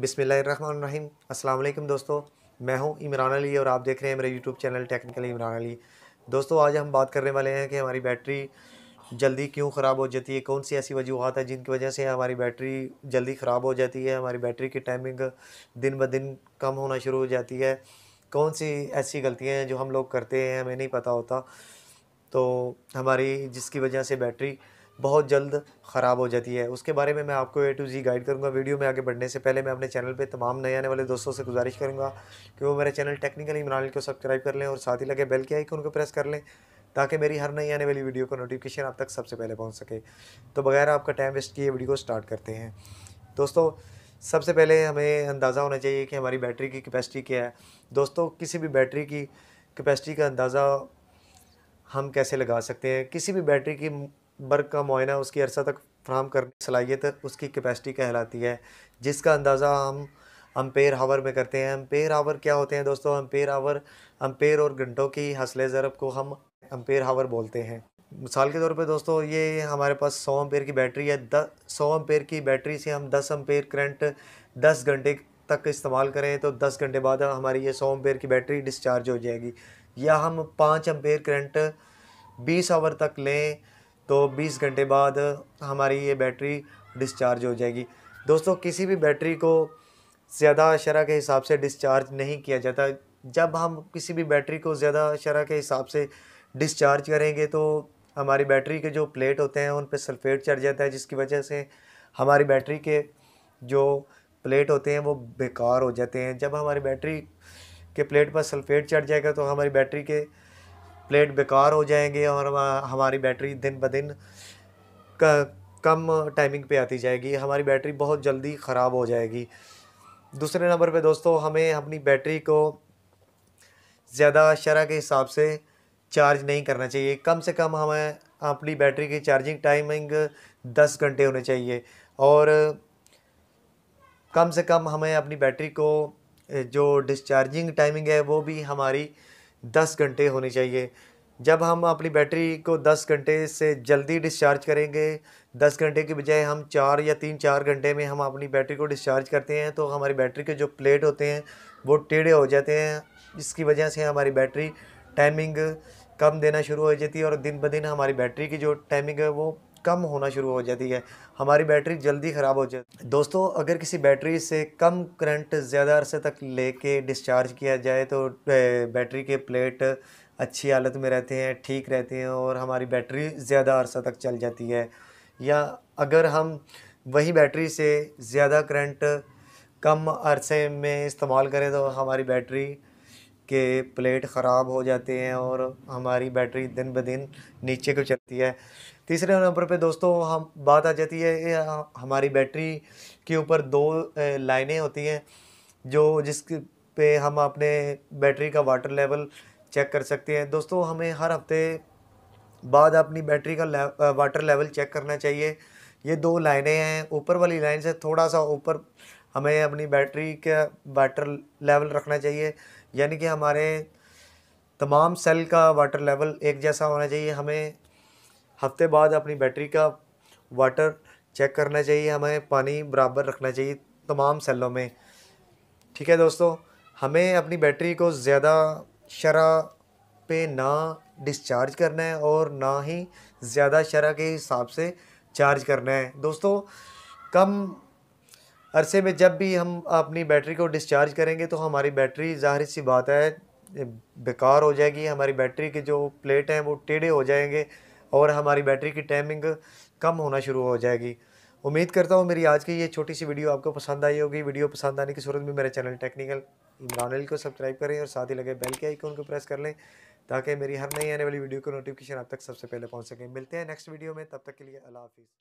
बिसमीम अल्लाम दोस्तों मैं हूं इमरान अली और आप देख रहे हैं मेरे YouTube channel technical Imran Ali दोस्तों आज हम बात करने वाले हैं कि हमारी बैटरी जल्दी क्यों ख़राब हो जाती है कौन सी ऐसी वजूहत है जिनकी वजह से हमारी बैटरी जल्दी ख़राब हो जाती है हमारी बैटरी की टाइमिंग दिन ब दिन कम होना शुरू हो जाती है कौन सी ऐसी गलतियाँ हैं जो हम लोग करते हैं हमें नहीं पता होता तो हमारी जिसकी वजह से बैटरी बहुत जल्द ख़राब हो जाती है उसके बारे में मैं आपको ए टू जी गाइड करूंगा वीडियो में आगे बढ़ने से पहले मैं अपने चैनल पे तमाम नए आने वाले दोस्तों से गुजारिश करूंगा कि वो मेरे चैनल टेक्निकल इमरान को सब्सक्राइब कर लें और साथ ही लगे बेल के आइकन को प्रेस कर लें ताकि मेरी हर नई आने वाली वीडियो का नोटिफिकेशन आप तक सबसे पहले पहुँच सके तो बगैर आपका टाइम वेस्ट किए वीडियो को स्टार्ट करते हैं दोस्तों सबसे पहले हमें अंदाज़ा होना चाहिए कि हमारी बैटरी की कैपेसिटी क्या है दोस्तों किसी भी बैटरी की कैपेसिटी का अंदाज़ा हम कैसे लगा सकते हैं किसी भी बैटरी की बर्क का मुआयना उसकी अरसा तक फ्राहम करने सलाहियत उसकी कैपेसिटी कहलाती है जिसका अंदाज़ा हम अम्पेयर हावर में करते हैं अम्पेयर हावर क्या होते हैं दोस्तों अम्पेयर हावर अम्पेयर और घंटों की हसले ज़रब को हम अम्पेयर हावर बोलते हैं मिसाल के तौर पे दोस्तों ये हमारे पास सौ अम्पेयर की बैटरी है दस सौ अम्पेयर की बैटरी से हम दस अम्पेयर करंट दस घंटे तक इस्तेमाल करें तो दस घंटे बाद हमारी ये सौ अम्पेयर की बैटरी डिस्चार्ज हो जाएगी या हम पाँच एम्पेयर करंट बीस आवर तक लें तो बीस घंटे बाद हमारी ये बैटरी डिस्चार्ज हो जाएगी दोस्तों किसी भी बैटरी को ज़्यादा शरह के हिसाब से डिस्चार्ज नहीं किया जाता जब हम किसी भी बैटरी को ज़्यादा शरह के हिसाब से डिस्चार्ज करेंगे तो हमारी बैटरी के जो प्लेट होते हैं उन पर सल्फेट चढ़ जाता है जिसकी वजह से हमारी बैटरी के जो प्लेट होते हैं वो बेकार हो जाते हैं जब हमारी बैटरी कि प्लेट पर सल्फ़ेट चढ़ जाएगा तो हमारी बैटरी के प्लेट बेकार हो जाएंगे और हमारी बैटरी दिन ब दिन कम टाइमिंग पे आती जाएगी हमारी बैटरी बहुत जल्दी ख़राब हो जाएगी दूसरे नंबर पे दोस्तों हमें अपनी बैटरी को ज़्यादा शरह के हिसाब से चार्ज नहीं करना चाहिए कम से कम हमें अपनी बैटरी की चार्जिंग टाइमिंग दस घंटे होने चाहिए और कम से कम हमें अपनी बैटरी को जो डिस्चार्जिंग टाइमिंग है वो भी हमारी दस घंटे होनी चाहिए जब हम अपनी बैटरी को दस घंटे से जल्दी डिस्चार्ज करेंगे दस घंटे के बजाय हम चार या तीन चार घंटे में हम अपनी बैटरी को डिस्चार्ज करते हैं तो हमारी बैटरी के जो प्लेट होते हैं वो टेढ़े हो जाते हैं इसकी वजह से हमारी बैटरी टाइमिंग कम देना शुरू हो जाती है और दिन ब दिन हमारी बैटरी की जो टाइमिंग है वो कम होना शुरू हो जाती है हमारी बैटरी जल्दी ख़राब हो जाती है दोस्तों अगर किसी बैटरी से कम करंट ज़्यादा अरसे तक लेके डिस्चार्ज किया जाए तो बैटरी के प्लेट अच्छी हालत में रहते हैं ठीक रहते हैं और हमारी बैटरी ज़्यादा अरसा तक चल जाती है या अगर हम वही बैटरी से ज़्यादा करंट कम अरसे में इस्तेमाल करें तो हमारी बैटरी के प्लेट ख़राब हो जाते हैं और हमारी बैटरी दिन ब दिन नीचे को चलती है तीसरे नंबर पे दोस्तों हम बात आ जाती है हाँ, हमारी बैटरी के ऊपर दो लाइनें होती हैं जो जिस पे हम अपने बैटरी का वाटर लेवल चेक कर सकते हैं दोस्तों हमें हर हफ्ते बाद अपनी बैटरी का ले, वाटर लेवल चेक करना चाहिए ये दो लाइनें हैं ऊपर वाली लाइन से थोड़ा सा ऊपर हमें अपनी बैटरी का वाटर लेवल रखना चाहिए यानी कि हमारे तमाम सेल का वाटर लेवल एक जैसा होना चाहिए हमें हफ्ते बाद अपनी बैटरी का वाटर चेक करना चाहिए हमें पानी बराबर रखना चाहिए तमाम सेलों में ठीक है दोस्तों हमें अपनी बैटरी को ज़्यादा शरा पे ना डिस्चार्ज करना है और ना ही ज़्यादा शरा के हिसाब से चार्ज करना है दोस्तों कम अरसे में जब भी हम अपनी बैटरी को डिस्चार्ज करेंगे तो हमारी बैटरी ज़ाहिर सी बात है बेकार हो जाएगी हमारी बैटरी के जो प्लेट हैं वो टेढ़े हो जाएंगे और हमारी बैटरी की टाइमिंग कम होना शुरू हो जाएगी उम्मीद करता हूँ मेरी आज की ये छोटी सी वीडियो आपको पसंद आई होगी वीडियो पसंद आने की सूरत में मेरे चैनल टेक्निकल इमरान को सब्सक्राइब करें और साथ ही लगे बेल के आइकन को प्रेस कर लें ताकि मेरी हर नई आने वाली वीडियो को नोटिफिकेशन आप तक सबसे पहले पहुँच सकें मिलते हैं नेक्स्ट वीडियो में तब तक के लिए अल्लाह हाफिज़